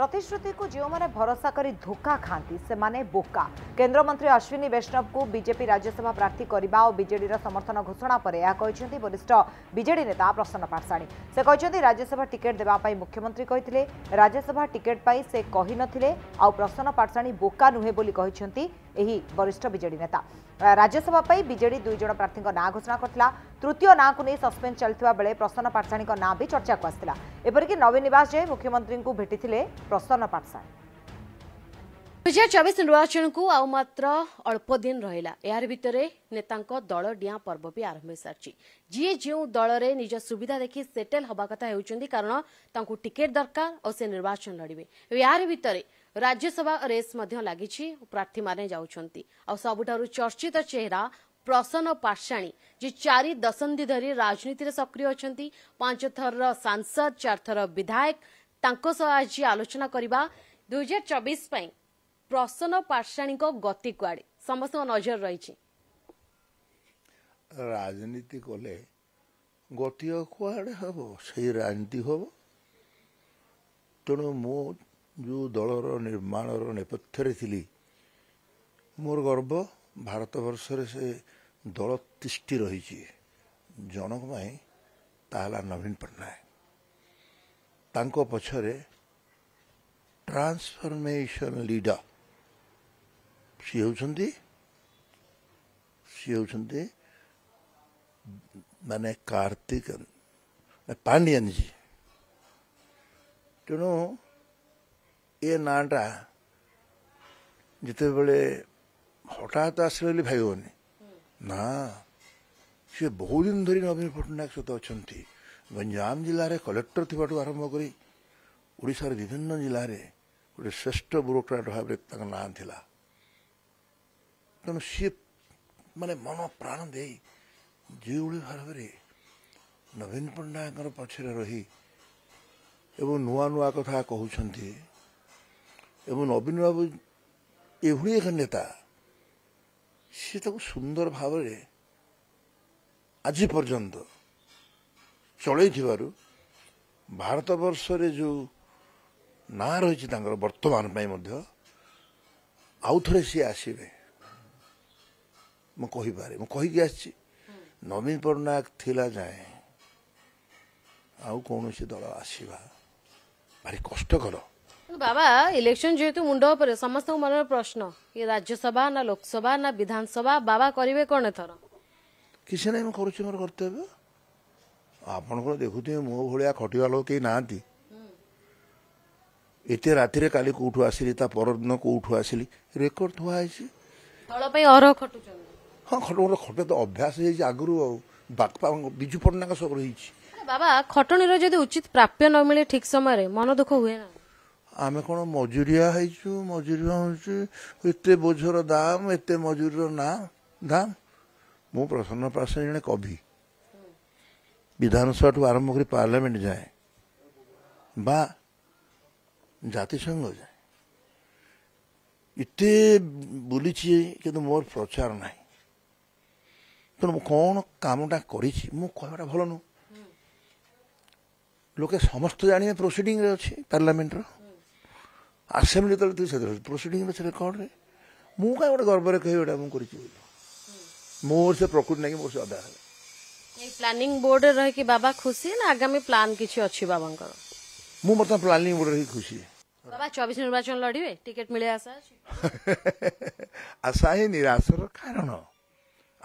ପ୍ରତିଶ୍ରୁତିକୁ ଯେଉଁମାନେ ଭରସା କରି ଧୋକା ଖାଆନ୍ତି ସେମାନେ ବୋକା କେନ୍ଦ୍ରମନ୍ତ୍ରୀ ଅଶ୍ୱିନୀ ବୈଷ୍ଣବଙ୍କୁ ବିଜେପି ରାଜ୍ୟସଭା ପ୍ରାର୍ଥୀ କରିବା ଓ ବିଜେଡ଼ିର ସମର୍ଥନ ଘୋଷଣା ପରେ ଏହା କହିଛନ୍ତି ବରିଷ୍ଠ ବିଜେଡ଼ି ନେତା ପ୍ରସନ୍ନ ପାଟ୍ଟାଣୀ ସେ କହିଛନ୍ତି ରାଜ୍ୟସଭା ଟିକେଟ୍ ଦେବା ପାଇଁ ମୁଖ୍ୟମନ୍ତ୍ରୀ କହିଥିଲେ ରାଜ୍ୟସଭା ଟିକେଟ୍ ପାଇଁ ସେ କହିନଥିଲେ ଆଉ ପ୍ରସନ୍ନ ପାଟ୍ଟାଣୀ ବୋକା ନୁହେଁ ବୋଲି କହିଛନ୍ତି वरिष्ठ विजे नेता राज्यसभा विजे दुईज प्रार्थी ना घोषणा करता तृतीय ना को नहीं सस्पेन्स चलता बेले प्रसन्न पाठशाणी ना भी चर्चा को आसला एपरिक नवीन नवास जय मुख्यमंत्री को भेटी प्रसन्न पाठशाणी दु हजार निर्वाचन को आउ मात्र अल्प दिन रहा यार भितर नेता दल डी पर्व भी आरंभ सारी जी जो दल ने निज सुविधा देखी सेटल हवा कथा होती कारण टिकेट दरकार और से निर्वाचन लड़े यार भितर ରାଜ୍ୟସଭା ରେସ୍ ମଧ୍ୟ ଲାଗିଛି ପ୍ରାର୍ଥୀମାନେ ଯାଉଛନ୍ତି ଆଉ ସବୁଠାରୁ ଚର୍ଚ୍ଚିତ ଚେହେରା ପ୍ରସନ୍ନ ପାଟ୍ଟାଣୀ ଯିଏ ଚାରି ଦଶନ୍ଧି ଧରି ରାଜନୀତିରେ ସକ୍ରିୟ ଅଛନ୍ତି ପାଞ୍ଚଥରର ସାଂସଦ ଚାରିଥର ବିଧାୟକ ତାଙ୍କ ସହ ଆଜି ଆଲୋଚନା କରିବା ଦୁଇହଜାର ଚବିଶ ପାଇଁ ପ୍ରସନ୍ନ ପାଟ୍ଟାଣୀଙ୍କ ଗତି କୁଆଡ଼େ ସମସ୍ତଙ୍କ ନଜର ରହିଛି ରାଜନୀତି କଲେ ଗତି କୁଆଡ଼େ ହେବ ସେଇ ରାଜନୀତି ହେବ जो दलर निर्माण नेपथ्य मोर गर्व भारत बर्ष दल तिष्टि रही जनक नवीन पट्टनायक पक्षरे ट्रांसफर्मेशन लीडर सी हूँ सी हूँ मैंने कार्तिक पांडियान जी तेणु तो ଏ ନାଁଟା ଯେତେବେଳେ ହଠାତ୍ ଆସିଲେ ବୋଲି ଭାବିବନି ନା ସିଏ ବହୁତ ଦିନ ଧରି ନବୀନ ପଟ୍ଟନାୟକ ସହିତ ଅଛନ୍ତି ଗଞ୍ଜାମ ଜିଲ୍ଲାରେ କଲେକ୍ଟର ଥିବାଠୁ ଆରମ୍ଭ କରି ଓଡ଼ିଶାର ବିଭିନ୍ନ ଜିଲ୍ଲାରେ ଗୋଟେ ଶ୍ରେଷ୍ଠ ବ୍ୟୁରୋକ୍ରାଟ ଭାବରେ ତାଙ୍କ ନାଁ ଥିଲା ତେଣୁ ସିଏ ମାନେ ମନ ପ୍ରାଣ ଦେଇ ଯେଉଁଭଳି ଭାବରେ ନବୀନ ପଟ୍ଟନାୟକଙ୍କର ପଛରେ ରହି ଏବଂ ନୂଆ ନୂଆ କଥା କହୁଛନ୍ତି ଏବଂ ନବୀନବାବୁ ଏଭଳି ଏକ ନେତା ସେ ତାକୁ ସୁନ୍ଦର ଭାବରେ ଆଜି ପର୍ଯ୍ୟନ୍ତ ଚଳେଇଥିବାରୁ ଭାରତବର୍ଷରେ ଯେଉଁ ନାଁ ରହିଛି ତାଙ୍କର ବର୍ତ୍ତମାନ ପାଇଁ ମଧ୍ୟ ଆଉଥରେ ସିଏ ଆସିବେ ମୁଁ କହିପାରେ ମୁଁ କହିକି ଆସିଛି ନବୀନ ପଟ୍ଟନାୟକ ଥିଲା ଯାଏଁ ଆଉ କୌଣସି ଦଳ ଆସିବା ଭାରି କଷ୍ଟକର ବାବା ଇଲେକ୍ସନ ଯେହେତୁ ମୁଣ୍ଡ ଉପରେ ସମସ୍ତଙ୍କ ମନରେ ପ୍ରଶ୍ନ ଇଏ ରାଜ୍ୟସଭା ନା ଲୋକସଭା ନା ବିଧାନସଭା ବାବା କରିବେ କଣ ଏଥର କିଛି ନାହିଁ ମୁଁ କରୁଛି ମୋର କର୍ତ୍ତବ୍ୟ ଆପଣଙ୍କର ଦେଖୁଥିବେ ମୋ ଭଳିଆ ଖଟିବା ଲୋକ କେହି ନାହାନ୍ତି ଏତେ ରାତିରେ କାଲି କୋଉଠୁ ଆସିଲି ତା ପରଦିନ କୋଉଠୁ ଆସିଲି ରେକର୍ଡ ଥୁଆ ହେଇଛି ହଁ ଖଟ ମୋର ଖଟ ତ ଅଭ୍ୟାସ ହେଇଛି ଆଗରୁ ଆଉ ବାପା ବିଜୁ ପଟ୍ଟନାୟକ ସବୁ ରହିଛି ବାବା ଖଟଣୀର ଯଦି ଉଚିତ ପ୍ରାପ୍ୟ ନ ମିଳେ ମନ ଦୁଃଖ ହୁଏ ନା ଆମେ କ'ଣ ମଜୁରିଆ ହେଇଛୁ ମଜୁରିଆ ହେଉଛୁ ଏତେ ବୋଝର ଦାମ ଏତେ ମଜୁରିର ନାଁ ଦାମ ମୁଁ ପ୍ରସନ୍ନ ପ୍ରାସ ଜଣେ କବି ବିଧାନସଭାଠୁ ଆରମ୍ଭ କରି ପାର୍ଲାମେଣ୍ଟ ଯାଏ ବା ଜାତିସଂଘ ଯାଏ ଏତେ ବୁଲିଛି କିନ୍ତୁ ମୋର ପ୍ରଚାର ନାହିଁ ତେଣୁ ମୁଁ କ'ଣ କାମଟା କରିଛି ମୁଁ କହିବାଟା ଭଲ ନୁହଁ ଲୋକେ ସମସ୍ତେ ଜାଣିବେ ପ୍ରୋସିଡ଼ିଂରେ ଅଛି ପାର୍ଲାମେଣ୍ଟର ଆସେମ୍ବଲି ଯେତେବେଳେ ତୁ ସେଥିରେ ପ୍ରୋସିଡ଼ିଂରେ ସେଟା କ'ଣରେ ମୁଁ କାହିଁ ଗୋଟେ ଗର୍ବରେ କହିବି ଏଇଟା ମୁଁ କରିଛି ବୋଲି ମୋର ସେ ପ୍ରକୃତି ନାଇଁ ମୋର ସେ ଅଧା ହେଲା ପ୍ଲାନିଂ ବୋର୍ଡରେ ରହିକି ବାବା ଖୁସି ନା ଆଗାମୀ ପ୍ଲାନ୍ କିଛି ଅଛି ବାବାଙ୍କର ମୁଁ ବର୍ତ୍ତମାନ ପ୍ଲାନିଂ ବୋର୍ଡରେ ରହିକି ଖୁସି ବାବା ଚବିଶ ନିର୍ବାଚନ ଲଢିବେ ଟିକେଟ ମିଳିବା ଆଶା ଅଛି ଆଶା ହିଁ ନିରାଶର କାରଣ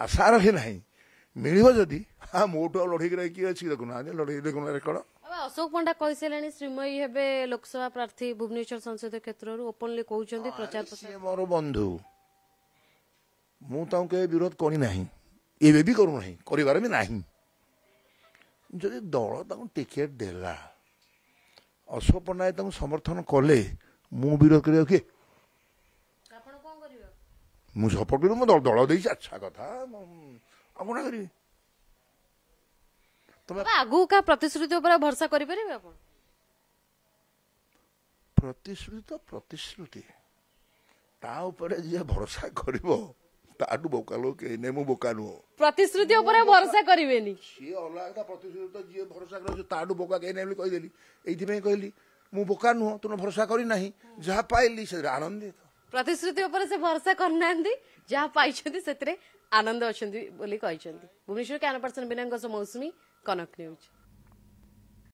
ଆଶା ରଖି ନାହିଁ ମିଳିବ ଯଦି ହଁ ମୋଠୁ ଆଉ ଲଢ଼େଇକି ରହିକି ଅଛି ଦେଖୁନାହାନ୍ତି ଲଢ଼ିକି ଦେଖୁନାହାନ୍ତି କ'ଣ অশোক পণ্ডা କହିସାରିଲେଣି ଶ୍ରୀମୟୀ ହେବେ ଲୋକସଭା ପ୍ରାର୍ଥୀ ଭୁବନେଶ୍ୱର ସଂସଦୀୟ କ୍ଷେତ୍ରରୁ ଓପନଲି କହୁଛନ୍ତି ପ୍ରଚାର ପ୍ରସାର ମୋର ବନ୍ଧୁ ମୁଁ ତାଙ୍କୁ କେବେ ବିରୋଧ କରିନାହିଁ ଏବେ ବି କରୁନାହିଁ କରିବାର ବି ନାହିଁ ଯଦି ଦଳ ତାଙ୍କୁ ଟିକେଟ୍ ଦେଲା ଅଶୋକ ପଟ୍ଟନାୟକ ତାଙ୍କୁ ସମର୍ଥନ କଲେ ମୁଁ ବିରୋଧ କରିବାକୁ କିଏ ମୁଁ ସପୋର୍ଟ କରିବି ମୁଁ ଦଳ ଦେଇଛି ଆଚ୍ଛା କଥା ଆଉ କ'ଣ କରିବି ଆଗକୁ ପ୍ରତିଶ୍ରୁତି ଉପରେ ଭରସା କରିପାରିବେ ଆପଣ ପ୍ରତିଶ୍ରୁତି ତ ପ୍ରତିଶ୍ରୁତି ତା ଉପରେ ଯିଏ ଭରସା କରିବ ତାଠୁ ବୋକା ଲୋକ କେହି ନାହିଁ ମୁଁ ବୋକା ନୁହଁ ପ୍ରତିଶ୍ରୁତି ଉପରେ ଭରସା କରିବେନି ସିଏ ଅଲଗା କଥା ପ୍ରତିଶ୍ରୁତି ତ ଯିଏ ଭରସା କରିଛି ତାଠୁ ବୋକା କେହି ନାହିଁ ବୋଲି କହିଦେଲି ଏଇଥିପାଇଁ କହିଲି ମୁଁ ବୋକା ନୁହଁ ତୁମେ ଭରସା କରିନାହିଁ ଯାହା ପାଇଲି ସେଥିରେ ଆନନ୍ଦିତ ପ୍ରତିଶ୍ରୁତି ଉପରେ ସେ ଭରସା କରିନାହାନ୍ତି ଯାହା ପାଇଛନ୍ତି ସେଥିରେ ଆନନ୍ଦ ଅଛନ୍ତି ବୋଲି କହିଛନ୍ତି ଭୁବନେଶ୍ୱର କ୍ୟାନ ପର୍ସନ ବିନାଙ୍କ ମୌସୁମୀ कनक न्यूज